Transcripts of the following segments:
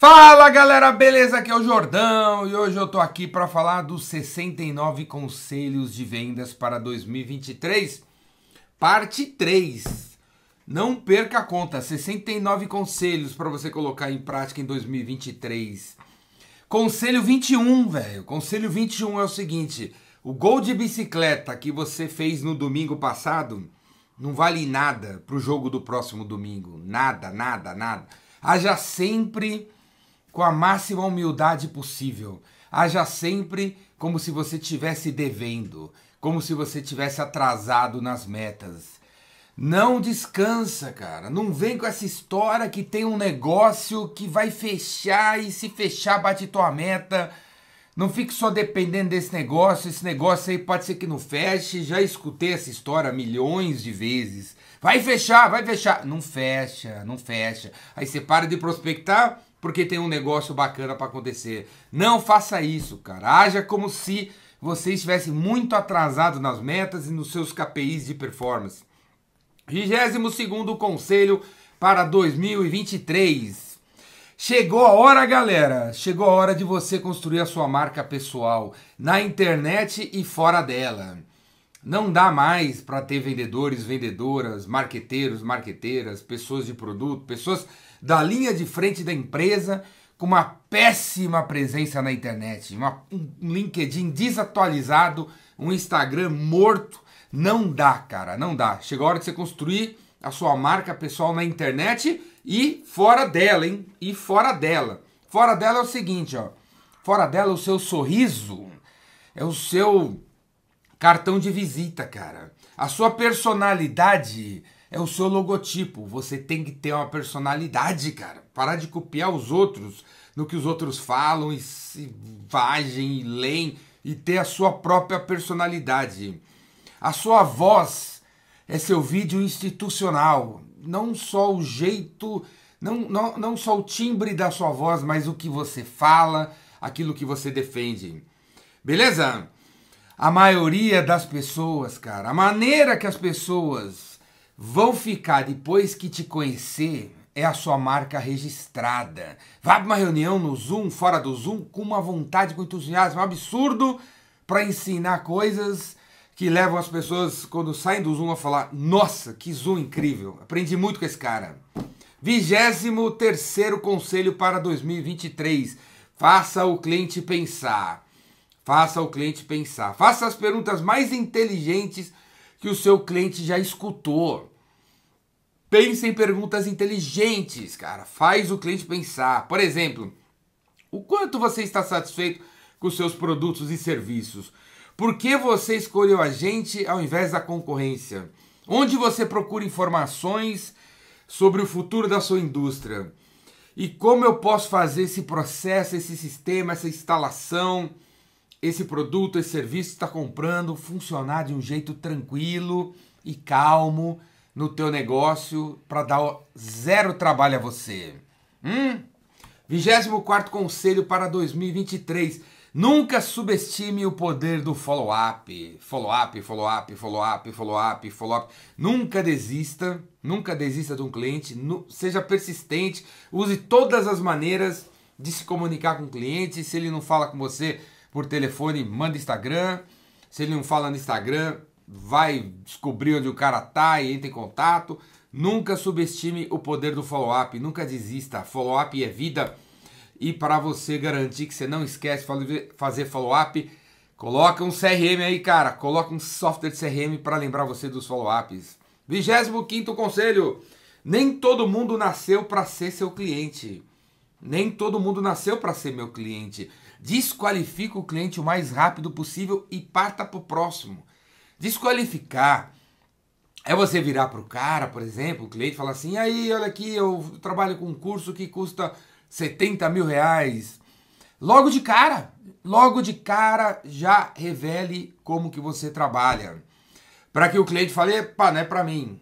Fala galera, beleza? Aqui é o Jordão e hoje eu tô aqui para falar dos 69 conselhos de vendas para 2023, parte 3. Não perca a conta, 69 conselhos para você colocar em prática em 2023. Conselho 21, velho. Conselho 21 é o seguinte: o gol de bicicleta que você fez no domingo passado não vale nada pro jogo do próximo domingo. Nada, nada, nada. Haja sempre com a máxima humildade possível. Haja sempre como se você tivesse devendo, como se você tivesse atrasado nas metas. Não descansa, cara. Não vem com essa história que tem um negócio que vai fechar e se fechar bate tua meta. Não fique só dependendo desse negócio. Esse negócio aí pode ser que não feche. Já escutei essa história milhões de vezes. Vai fechar, vai fechar. Não fecha, não fecha. Aí você para de prospectar, porque tem um negócio bacana para acontecer. Não faça isso, cara. Haja como se você estivesse muito atrasado nas metas e nos seus KPIs de performance. 22 Conselho para 2023. Chegou a hora, galera. Chegou a hora de você construir a sua marca pessoal na internet e fora dela. Não dá mais para ter vendedores, vendedoras, marqueteiros, marqueteiras, pessoas de produto, pessoas da linha de frente da empresa com uma péssima presença na internet, uma, um LinkedIn desatualizado, um Instagram morto. Não dá, cara, não dá. Chegou a hora de você construir a sua marca pessoal na internet e fora dela, hein? E fora dela. Fora dela é o seguinte, ó. Fora dela é o seu sorriso, é o seu cartão de visita, cara. A sua personalidade é o seu logotipo. Você tem que ter uma personalidade, cara. Parar de copiar os outros no que os outros falam e se vagem e leem e ter a sua própria personalidade. A sua voz é seu vídeo institucional. Não só o jeito, não, não, não só o timbre da sua voz, mas o que você fala, aquilo que você defende. Beleza? A maioria das pessoas, cara, a maneira que as pessoas vão ficar depois que te conhecer é a sua marca registrada. Vá para uma reunião no Zoom, fora do Zoom, com uma vontade, com entusiasmo um absurdo para ensinar coisas que levam as pessoas, quando saem do Zoom, a falar: Nossa, que Zoom incrível! Aprendi muito com esse cara. 23 Conselho para 2023. Faça o cliente pensar. Faça o cliente pensar. Faça as perguntas mais inteligentes que o seu cliente já escutou. Pense em perguntas inteligentes, cara. Faz o cliente pensar. Por exemplo, o quanto você está satisfeito com seus produtos e serviços? Por que você escolheu a gente ao invés da concorrência? Onde você procura informações sobre o futuro da sua indústria? E como eu posso fazer esse processo, esse sistema, essa instalação, esse produto, esse serviço que está comprando funcionar de um jeito tranquilo e calmo? no teu negócio para dar zero trabalho a você. Hum? 24 conselho para 2023. Nunca subestime o poder do follow-up. Follow-up, follow-up, follow-up, follow-up, follow-up. Nunca desista, nunca desista de um cliente, seja persistente, use todas as maneiras de se comunicar com o cliente. Se ele não fala com você por telefone, manda Instagram. Se ele não fala no Instagram, vai descobrir onde o cara tá e entra em contato. Nunca subestime o poder do follow-up, nunca desista. Follow-up é vida. E para você garantir que você não esquece de fazer follow-up, coloca um CRM aí, cara. Coloca um software de CRM para lembrar você dos follow-ups. 25 conselho: nem todo mundo nasceu para ser seu cliente. Nem todo mundo nasceu para ser meu cliente. Desqualifica o cliente o mais rápido possível e parta para o próximo. Desqualificar é você virar para o cara, por exemplo, o cliente falar assim: aí, olha aqui, eu trabalho com um curso que custa 70 mil reais. Logo de cara, logo de cara já revele como que você trabalha. Para que o cliente fale, pá, não é para mim.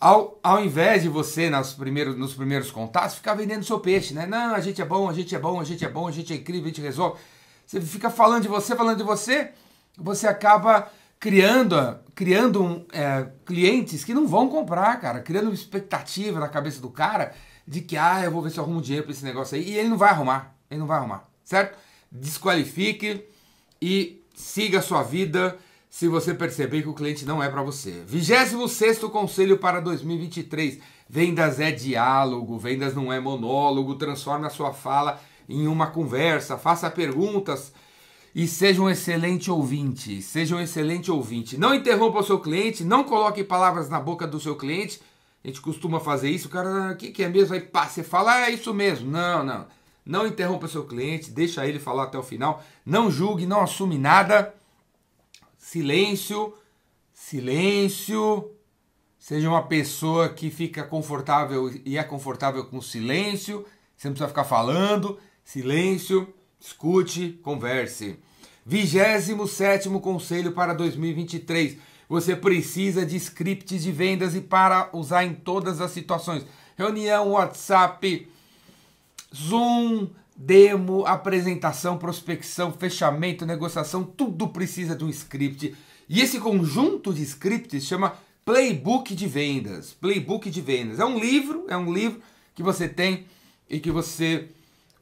Ao, ao invés de você, nos primeiros, nos primeiros contatos, ficar vendendo seu peixe, né? Não, a gente é bom, a gente é bom, a gente é bom, a gente é incrível, a gente resolve. Você fica falando de você, falando de você, você acaba criando, ah, criando um, é, clientes que não vão comprar, cara, criando expectativa na cabeça do cara de que, ah, eu vou ver se eu arrumo dinheiro para esse negócio aí, e ele não vai arrumar, ele não vai arrumar, certo? Desqualifique e siga a sua vida se você perceber que o cliente não é para você. 26 conselho para 2023. Vendas é diálogo, vendas não é monólogo. Transforme a sua fala em uma conversa, faça perguntas e seja um excelente ouvinte. Seja um excelente ouvinte. Não interrompa o seu cliente, não coloque palavras na boca do seu cliente. A gente costuma fazer isso, o cara, o ah, que, que é mesmo? Aí pá, você fala, ah, é isso mesmo. Não, não. Não interrompa o seu cliente, deixa ele falar até o final. Não julgue, não assume nada. Silêncio, silêncio. Seja uma pessoa que fica confortável e é confortável com silêncio. Você não precisa ficar falando. Silêncio. Escute, converse. 27 Conselho para 2023. Você precisa de scripts de vendas e para usar em todas as situações. Reunião, WhatsApp, Zoom, demo, apresentação, prospecção, fechamento, negociação, tudo precisa de um script. E esse conjunto de scripts chama Playbook de Vendas. Playbook de Vendas. É um livro, é um livro que você tem e que você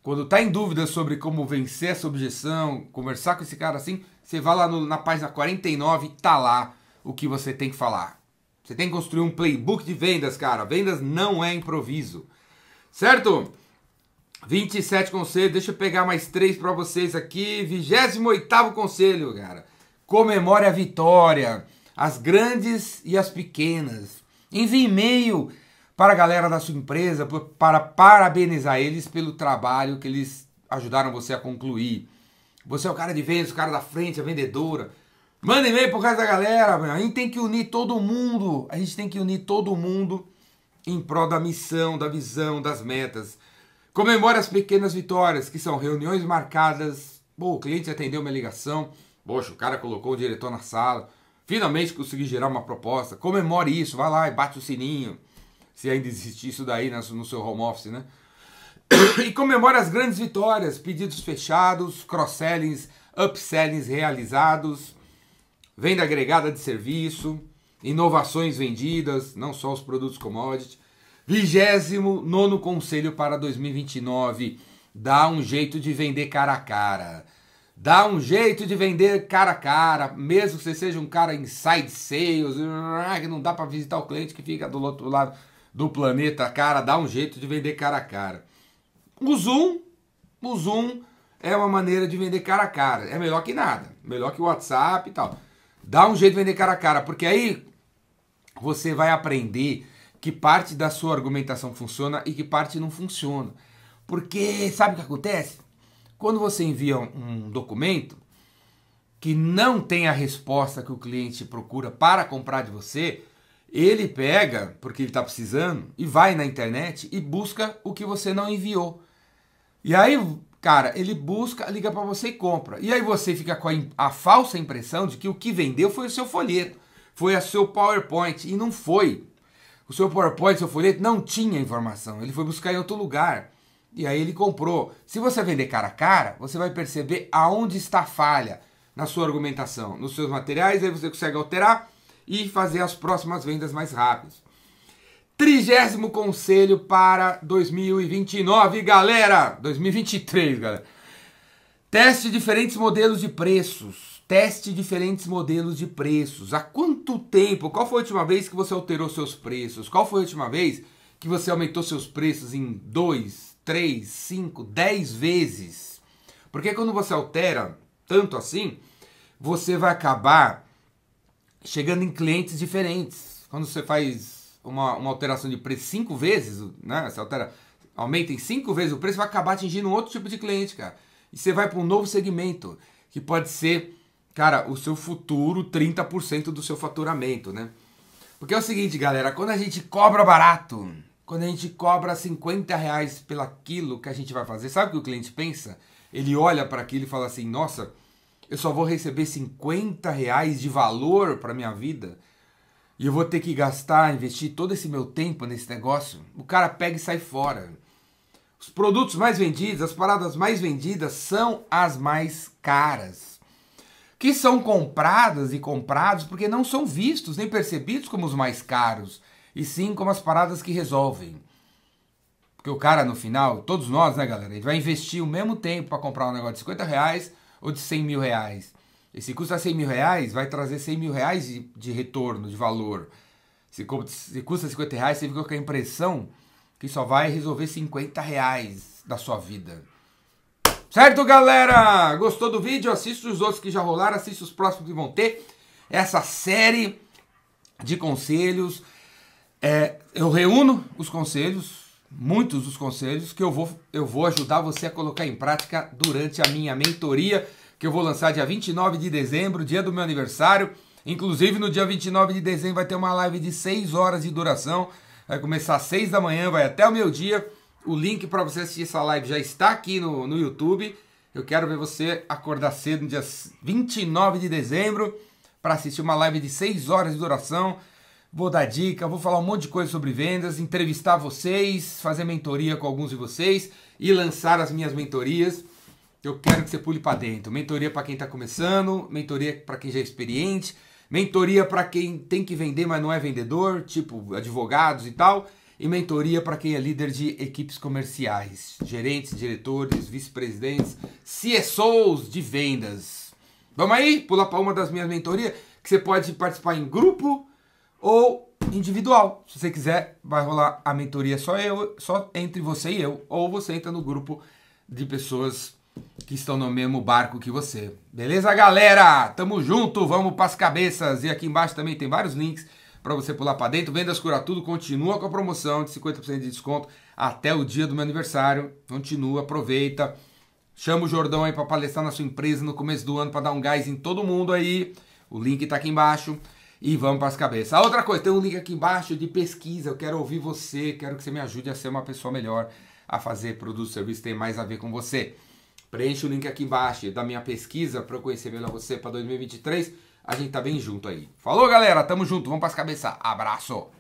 quando tá em dúvida sobre como vencer essa objeção, conversar com esse cara assim, você vai lá no, na página 49 e tá lá o que você tem que falar. Você tem que construir um playbook de vendas, cara. Vendas não é improviso. Certo? 27 conselho, deixa eu pegar mais três para vocês aqui. 28 conselho, cara. Comemore a vitória, as grandes e as pequenas. Envie e-mail para a galera da sua empresa, para parabenizar eles pelo trabalho que eles ajudaram você a concluir. Você é o cara de vendas, o cara da frente, a vendedora. Manda e-mail por causa da galera, meu. a gente tem que unir todo mundo. A gente tem que unir todo mundo em prol da missão, da visão, das metas. Comemore as pequenas vitórias, que são reuniões marcadas. Pô, o cliente atendeu minha ligação. Poxa, o cara colocou o diretor na sala. Finalmente consegui gerar uma proposta. Comemore isso, vai lá e bate o sininho se ainda existe isso daí né, no seu home office, né? E comemora as grandes vitórias, pedidos fechados, cross-sellings, upsellings realizados, venda agregada de serviço, inovações vendidas, não só os produtos commodity. 29 conselho para 2029. Dá um jeito de vender cara a cara. Dá um jeito de vender cara a cara, mesmo que você seja um cara inside sales, que não dá para visitar o cliente que fica do outro lado do planeta, cara, dá um jeito de vender cara a cara. O Zoom, o Zoom é uma maneira de vender cara a cara. É melhor que nada. Melhor que o WhatsApp e tal. Dá um jeito de vender cara a cara, porque aí você vai aprender que parte da sua argumentação funciona e que parte não funciona. Porque sabe o que acontece? Quando você envia um documento que não tem a resposta que o cliente procura para comprar de você, ele pega, porque ele está precisando, e vai na internet e busca o que você não enviou. E aí, cara, ele busca, liga para você e compra. E aí você fica com a, a, falsa impressão de que o que vendeu foi o seu folheto, foi o seu PowerPoint, e não foi. O seu PowerPoint, seu folheto não tinha informação, ele foi buscar em outro lugar. E aí ele comprou. Se você vender cara a cara, você vai perceber aonde está a falha na sua argumentação, nos seus materiais, aí você consegue alterar e fazer as próximas vendas mais rápidas. Trigésimo conselho para 2029, galera! 2023, galera. Teste diferentes modelos de preços. Teste diferentes modelos de preços. Há quanto tempo? Qual foi a última vez que você alterou seus preços? Qual foi a última vez que você aumentou seus preços em 2, 3, 5, 10 vezes? Porque quando você altera tanto assim, você vai acabar chegando em clientes diferentes. Quando você faz uma, uma alteração de preço cinco vezes, né? Você altera, aumenta em cinco vezes o preço, vai acabar atingindo um outro tipo de cliente, cara. E você vai para um novo segmento, que pode ser, cara, o seu futuro 30% do seu faturamento, né? Porque é o seguinte, galera, quando a gente cobra barato, quando a gente cobra 50 reais pelo aquilo que a gente vai fazer, sabe o que o cliente pensa? Ele olha para aquilo e fala assim, nossa, eu só vou receber 50 reais de valor para minha vida e eu vou ter que gastar, investir todo esse meu tempo nesse negócio, o cara pega e sai fora. Os produtos mais vendidos, as paradas mais vendidas são as mais caras. Que são compradas e comprados porque não são vistos nem percebidos como os mais caros, e sim como as paradas que resolvem. Porque o cara, no final, todos nós, né, galera, ele vai investir o mesmo tempo para comprar um negócio de 50 reais ou de 100 mil reais? E se custa 100 mil reais, vai trazer 100 mil reais de, de retorno, de valor. Se, se, custa 50 reais, você fica com a impressão que só vai resolver 50 reais da sua vida. Certo, galera? Gostou do vídeo? Assiste os outros que já rolaram, assiste os próximos que vão ter. Essa série de conselhos. É, eu reúno os conselhos muitos dos conselhos que eu vou, eu vou ajudar você a colocar em prática durante a minha mentoria, que eu vou lançar dia 29 de dezembro, dia do meu aniversário. Inclusive, no dia 29 de dezembro vai ter uma live de 6 horas de duração. Vai começar às 6 da manhã, vai até o meio-dia. O link para você assistir essa live já está aqui no, no YouTube. Eu quero ver você acordar cedo no dia 29 de dezembro para assistir uma live de 6 horas de duração Vou dar dica, vou falar um monte de coisa sobre vendas, entrevistar vocês, fazer mentoria com alguns de vocês e lançar as minhas mentorias. Eu quero que você pule para dentro. Mentoria para quem está começando, mentoria para quem já é experiente, mentoria para quem tem que vender, mas não é vendedor, tipo advogados e tal, e mentoria para quem é líder de equipes comerciais, gerentes, diretores, vice-presidentes, CSOs de vendas. Vamos aí? Pula para uma das minhas mentorias, que você pode participar em grupo ou individual. Se você quiser, vai rolar a mentoria só eu, só entre você e eu, ou você entra no grupo de pessoas que estão no mesmo barco que você. Beleza, galera? Tamo junto, vamos pras cabeças. E aqui embaixo também tem vários links para você pular para dentro. Vendas Cura Tudo continua com a promoção de 50% de desconto até o dia do meu aniversário. Continua, aproveita. Chama o Jordão aí para palestrar na sua empresa no começo do ano para dar um gás em todo mundo aí. O link tá aqui embaixo. E vamos para as cabeças. A outra coisa, tem um link aqui embaixo de pesquisa. Eu quero ouvir você, quero que você me ajude a ser uma pessoa melhor, a fazer produto serviço tem mais a ver com você. Preenche o link aqui embaixo da minha pesquisa para eu conhecer melhor você para 2023. A gente tá bem junto aí. Falou, galera, tamo junto, vamos para as cabeças. Abraço.